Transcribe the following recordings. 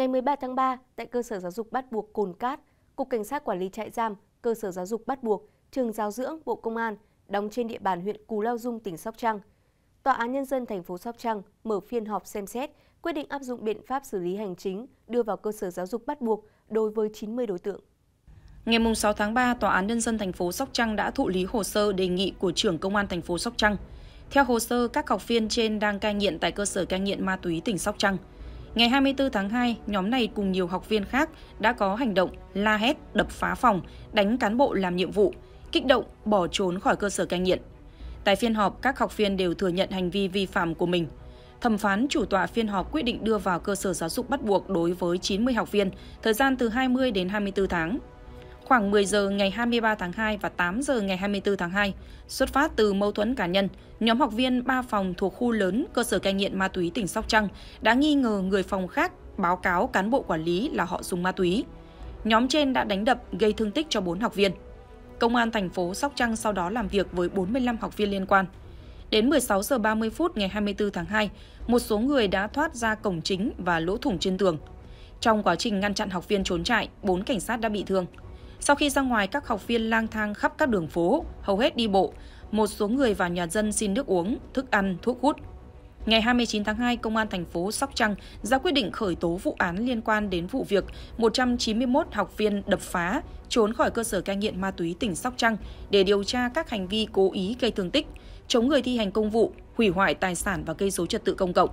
Ngày 13 tháng 3, tại cơ sở giáo dục bắt buộc Cồn Cát, Cục Cảnh sát Quản lý trại giam, cơ sở giáo dục bắt buộc, trường giáo dưỡng, Bộ Công an, đóng trên địa bàn huyện Cù Lao Dung, tỉnh Sóc Trăng. Tòa án Nhân dân thành phố Sóc Trăng mở phiên họp xem xét quyết định áp dụng biện pháp xử lý hành chính đưa vào cơ sở giáo dục bắt buộc đối với 90 đối tượng. Ngày 6 tháng 3, Tòa án Nhân dân thành phố Sóc Trăng đã thụ lý hồ sơ đề nghị của trưởng Công an thành phố Sóc Trăng. Theo hồ sơ, các học viên trên đang cai nghiện tại cơ sở cai nghiện ma túy tỉnh Sóc Trăng – Ngày 24 tháng 2, nhóm này cùng nhiều học viên khác đã có hành động la hét, đập phá phòng, đánh cán bộ làm nhiệm vụ, kích động bỏ trốn khỏi cơ sở cai nghiện. Tại phiên họp, các học viên đều thừa nhận hành vi vi phạm của mình. Thẩm phán chủ tọa phiên họp quyết định đưa vào cơ sở giáo dục bắt buộc đối với 90 học viên, thời gian từ 20 đến 24 tháng. Khoảng 10 giờ ngày 23 tháng 2 và 8 giờ ngày 24 tháng 2, xuất phát từ mâu thuẫn cá nhân, nhóm học viên 3 phòng thuộc khu lớn cơ sở cai nghiện ma túy tỉnh Sóc Trăng đã nghi ngờ người phòng khác báo cáo cán bộ quản lý là họ dùng ma túy. Nhóm trên đã đánh đập gây thương tích cho 4 học viên. Công an thành phố Sóc Trăng sau đó làm việc với 45 học viên liên quan. Đến 16 giờ 30 phút ngày 24 tháng 2, một số người đã thoát ra cổng chính và lỗ thủng trên tường. Trong quá trình ngăn chặn học viên trốn chạy, 4 cảnh sát đã bị thương. Sau khi ra ngoài, các học viên lang thang khắp các đường phố, hầu hết đi bộ. Một số người vào nhà dân xin nước uống, thức ăn, thuốc hút. Ngày 29 tháng 2, Công an thành phố Sóc Trăng ra quyết định khởi tố vụ án liên quan đến vụ việc 191 học viên đập phá, trốn khỏi cơ sở cai nghiện ma túy tỉnh Sóc Trăng để điều tra các hành vi cố ý gây thương tích, chống người thi hành công vụ, hủy hoại tài sản và gây dối trật tự công cộng.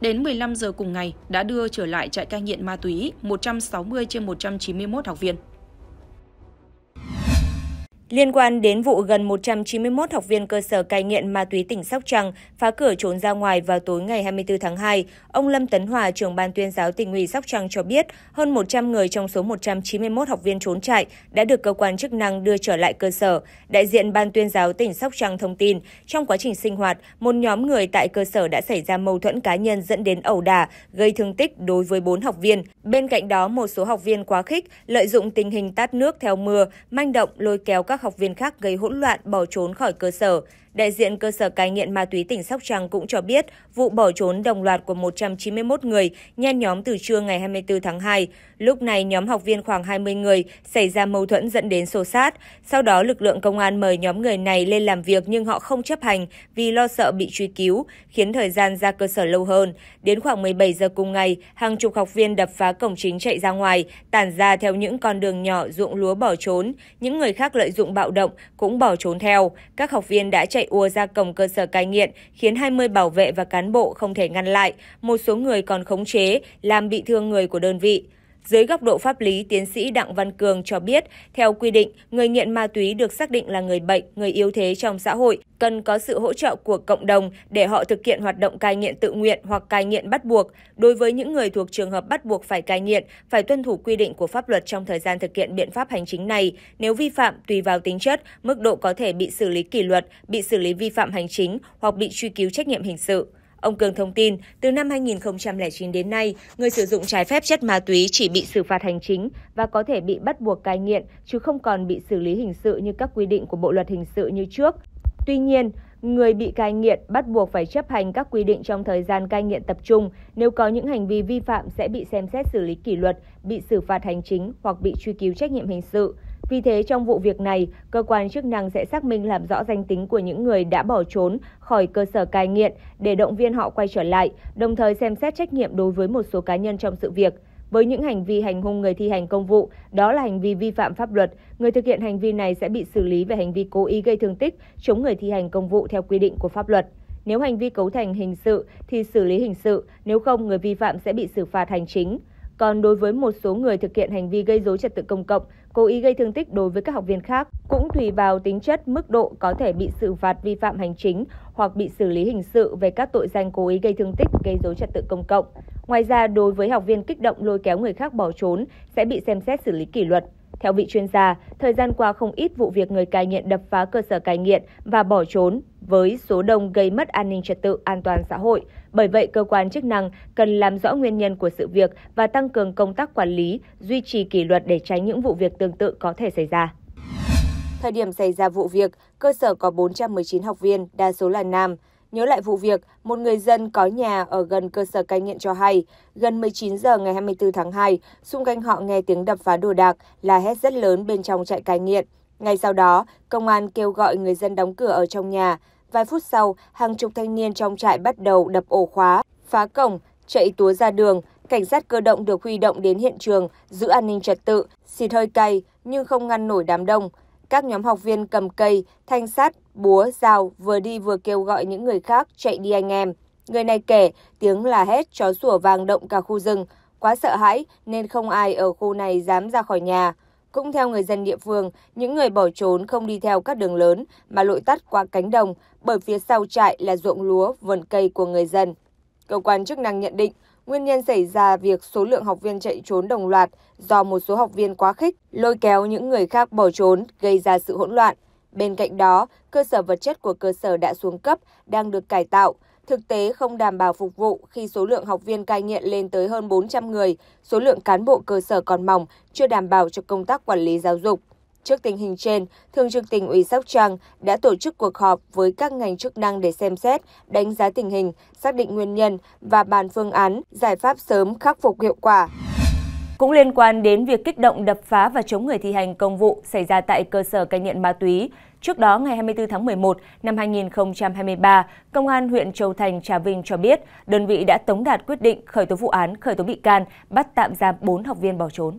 Đến 15 giờ cùng ngày, đã đưa trở lại trại cai nghiện ma túy 160 trên 191 học viên. Liên quan đến vụ gần 191 học viên cơ sở cai nghiện ma túy tỉnh Sóc Trăng phá cửa trốn ra ngoài vào tối ngày 24 tháng 2, ông Lâm Tấn Hòa, trưởng ban tuyên giáo tỉnh ủy Sóc Trăng cho biết hơn 100 người trong số 191 học viên trốn trại đã được cơ quan chức năng đưa trở lại cơ sở. Đại diện ban tuyên giáo tỉnh Sóc Trăng thông tin, trong quá trình sinh hoạt, một nhóm người tại cơ sở đã xảy ra mâu thuẫn cá nhân dẫn đến ẩu đả, gây thương tích đối với 4 học viên. Bên cạnh đó, một số học viên quá khích, lợi dụng tình hình tát nước theo mưa, manh động lôi kéo các các học viên khác gây hỗn loạn bỏ trốn khỏi cơ sở đại diện cơ sở cai nghiện ma túy tỉnh Sóc Trăng cũng cho biết vụ bỏ trốn đồng loạt của 191 người nhen nhóm từ trưa ngày 24 tháng 2. Lúc này nhóm học viên khoảng 20 người xảy ra mâu thuẫn dẫn đến xô sát. Sau đó lực lượng công an mời nhóm người này lên làm việc nhưng họ không chấp hành vì lo sợ bị truy cứu, khiến thời gian ra cơ sở lâu hơn. Đến khoảng 17 giờ cùng ngày, hàng chục học viên đập phá cổng chính chạy ra ngoài, tản ra theo những con đường nhỏ ruộng lúa bỏ trốn. Những người khác lợi dụng bạo động cũng bỏ trốn theo. Các học viên đã chạy ùa ra cổng cơ sở cai nghiện, khiến 20 bảo vệ và cán bộ không thể ngăn lại, một số người còn khống chế, làm bị thương người của đơn vị. Dưới góc độ pháp lý, tiến sĩ Đặng Văn Cường cho biết, theo quy định, người nghiện ma túy được xác định là người bệnh, người yếu thế trong xã hội, cần có sự hỗ trợ của cộng đồng để họ thực hiện hoạt động cai nghiện tự nguyện hoặc cai nghiện bắt buộc. Đối với những người thuộc trường hợp bắt buộc phải cai nghiện, phải tuân thủ quy định của pháp luật trong thời gian thực hiện biện pháp hành chính này. Nếu vi phạm, tùy vào tính chất, mức độ có thể bị xử lý kỷ luật, bị xử lý vi phạm hành chính hoặc bị truy cứu trách nhiệm hình sự. Ông Cường thông tin, từ năm 2009 đến nay, người sử dụng trái phép chất ma túy chỉ bị xử phạt hành chính và có thể bị bắt buộc cai nghiện, chứ không còn bị xử lý hình sự như các quy định của Bộ Luật Hình sự như trước. Tuy nhiên, người bị cai nghiện bắt buộc phải chấp hành các quy định trong thời gian cai nghiện tập trung. Nếu có những hành vi vi phạm sẽ bị xem xét xử lý kỷ luật, bị xử phạt hành chính hoặc bị truy cứu trách nhiệm hình sự. Vì thế trong vụ việc này, cơ quan chức năng sẽ xác minh làm rõ danh tính của những người đã bỏ trốn khỏi cơ sở cai nghiện để động viên họ quay trở lại, đồng thời xem xét trách nhiệm đối với một số cá nhân trong sự việc. Với những hành vi hành hung người thi hành công vụ, đó là hành vi vi phạm pháp luật, người thực hiện hành vi này sẽ bị xử lý về hành vi cố ý gây thương tích, chống người thi hành công vụ theo quy định của pháp luật. Nếu hành vi cấu thành hình sự thì xử lý hình sự, nếu không người vi phạm sẽ bị xử phạt hành chính. Còn đối với một số người thực hiện hành vi gây dối trật tự công cộng, cố ý gây thương tích đối với các học viên khác, cũng tùy vào tính chất, mức độ có thể bị xử phạt vi phạm hành chính hoặc bị xử lý hình sự về các tội danh cố ý gây thương tích, gây dối trật tự công cộng. Ngoài ra, đối với học viên kích động lôi kéo người khác bỏ trốn sẽ bị xem xét xử lý kỷ luật. Theo vị chuyên gia, thời gian qua không ít vụ việc người cai nghiện đập phá cơ sở cai nghiện và bỏ trốn với số đông gây mất an ninh trật tự an toàn xã hội. Bởi vậy, cơ quan chức năng cần làm rõ nguyên nhân của sự việc và tăng cường công tác quản lý, duy trì kỷ luật để tránh những vụ việc tương tự có thể xảy ra. Thời điểm xảy ra vụ việc, cơ sở có 419 học viên, đa số là nam. Nhớ lại vụ việc, một người dân có nhà ở gần cơ sở cai nghiện cho hay, gần 19 giờ ngày 24 tháng 2, xung quanh họ nghe tiếng đập phá đồ đạc là hét rất lớn bên trong trại cai nghiện. Ngay sau đó, công an kêu gọi người dân đóng cửa ở trong nhà. Vài phút sau, hàng chục thanh niên trong trại bắt đầu đập ổ khóa, phá cổng, chạy túa ra đường. Cảnh sát cơ động được huy động đến hiện trường, giữ an ninh trật tự, xịt hơi cay nhưng không ngăn nổi đám đông. Các nhóm học viên cầm cây, thanh sắt, búa, dao vừa đi vừa kêu gọi những người khác chạy đi anh em. Người này kể tiếng là hét chó sủa vang động cả khu rừng. Quá sợ hãi nên không ai ở khu này dám ra khỏi nhà. Cũng theo người dân địa phương, những người bỏ trốn không đi theo các đường lớn mà lội tắt qua cánh đồng bởi phía sau trại là ruộng lúa, vườn cây của người dân. Cơ quan chức năng nhận định Nguyên nhân xảy ra việc số lượng học viên chạy trốn đồng loạt do một số học viên quá khích, lôi kéo những người khác bỏ trốn, gây ra sự hỗn loạn. Bên cạnh đó, cơ sở vật chất của cơ sở đã xuống cấp, đang được cải tạo, thực tế không đảm bảo phục vụ khi số lượng học viên cai nghiện lên tới hơn 400 người, số lượng cán bộ cơ sở còn mỏng, chưa đảm bảo cho công tác quản lý giáo dục. Trước tình hình trên, Thường trực tỉnh ủy Sóc Trăng đã tổ chức cuộc họp với các ngành chức năng để xem xét, đánh giá tình hình, xác định nguyên nhân và bàn phương án, giải pháp sớm khắc phục hiệu quả. Cũng liên quan đến việc kích động đập phá và chống người thi hành công vụ xảy ra tại cơ sở cai nghiện ma túy, trước đó ngày 24 tháng 11 năm 2023, Công an huyện Châu Thành, Trà Vinh cho biết đơn vị đã tống đạt quyết định khởi tố vụ án, khởi tố bị can, bắt tạm giam 4 học viên bỏ trốn.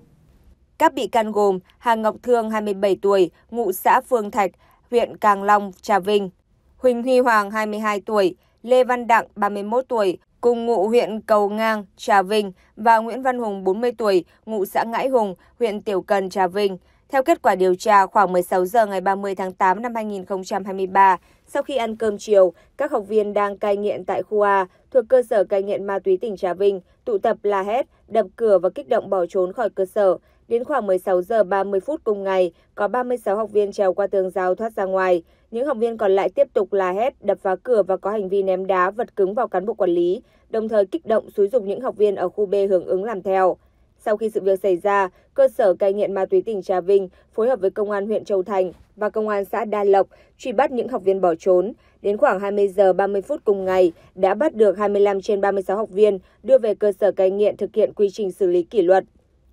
Các bị can gồm Hà Ngọc Thương 27 tuổi, ngụ xã Phương Thạch, huyện Càng Long, Trà Vinh, Huỳnh Huy Hoàng 22 tuổi, Lê Văn Đặng 31 tuổi, cùng ngụ huyện Cầu Ngang, Trà Vinh và Nguyễn Văn Hùng 40 tuổi, ngụ xã Ngãi Hùng, huyện Tiểu Cần, Trà Vinh. Theo kết quả điều tra, khoảng 16 giờ ngày 30 tháng 8 năm 2023, sau khi ăn cơm chiều, các học viên đang cai nghiện tại khu A thuộc cơ sở cai nghiện ma túy tỉnh Trà Vinh, tụ tập la hét, đập cửa và kích động bỏ trốn khỏi cơ sở. Đến khoảng 16 giờ 30 phút cùng ngày, có 36 học viên trèo qua tường rào thoát ra ngoài. Những học viên còn lại tiếp tục la hét, đập phá cửa và có hành vi ném đá vật cứng vào cán bộ quản lý, đồng thời kích động xúi dục những học viên ở khu B hưởng ứng làm theo. Sau khi sự việc xảy ra, cơ sở cai nghiện ma túy tỉnh Trà Vinh phối hợp với công an huyện Châu Thành và công an xã Đa Lộc truy bắt những học viên bỏ trốn. Đến khoảng 20 giờ 30 phút cùng ngày, đã bắt được 25 trên 36 học viên đưa về cơ sở cai nghiện thực hiện quy trình xử lý kỷ luật.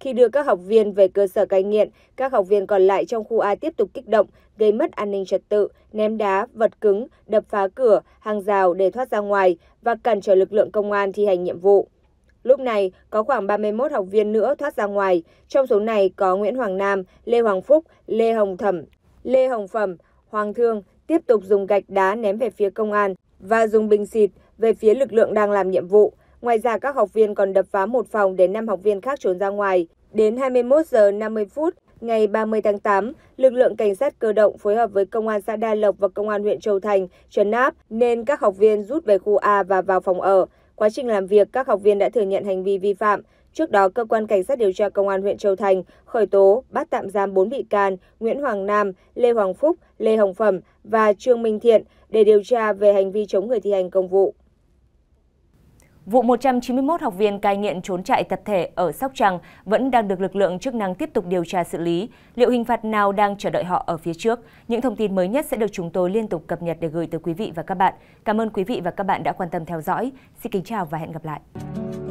Khi đưa các học viên về cơ sở cai nghiện, các học viên còn lại trong khu A tiếp tục kích động, gây mất an ninh trật tự, ném đá, vật cứng, đập phá cửa, hàng rào để thoát ra ngoài và cản trở lực lượng công an thi hành nhiệm vụ. Lúc này, có khoảng 31 học viên nữa thoát ra ngoài. Trong số này có Nguyễn Hoàng Nam, Lê Hoàng Phúc, Lê Hồng Thẩm, Lê Hồng Phẩm, Hoàng Thương tiếp tục dùng gạch đá ném về phía công an và dùng bình xịt về phía lực lượng đang làm nhiệm vụ. Ngoài ra các học viên còn đập phá một phòng để 5 học viên khác trốn ra ngoài. Đến 21 giờ 50 phút ngày 30 tháng 8, lực lượng cảnh sát cơ động phối hợp với công an xã Đa Lộc và công an huyện Châu Thành trấn áp nên các học viên rút về khu A và vào phòng ở. Quá trình làm việc, các học viên đã thừa nhận hành vi vi phạm. Trước đó, cơ quan cảnh sát điều tra công an huyện Châu Thành khởi tố, bắt tạm giam 4 bị can Nguyễn Hoàng Nam, Lê Hoàng Phúc, Lê Hồng Phẩm và Trương Minh Thiện để điều tra về hành vi chống người thi hành công vụ. Vụ 191 học viên cai nghiện trốn trại tập thể ở Sóc Trăng vẫn đang được lực lượng chức năng tiếp tục điều tra xử lý. Liệu hình phạt nào đang chờ đợi họ ở phía trước? Những thông tin mới nhất sẽ được chúng tôi liên tục cập nhật để gửi tới quý vị và các bạn. Cảm ơn quý vị và các bạn đã quan tâm theo dõi. Xin kính chào và hẹn gặp lại.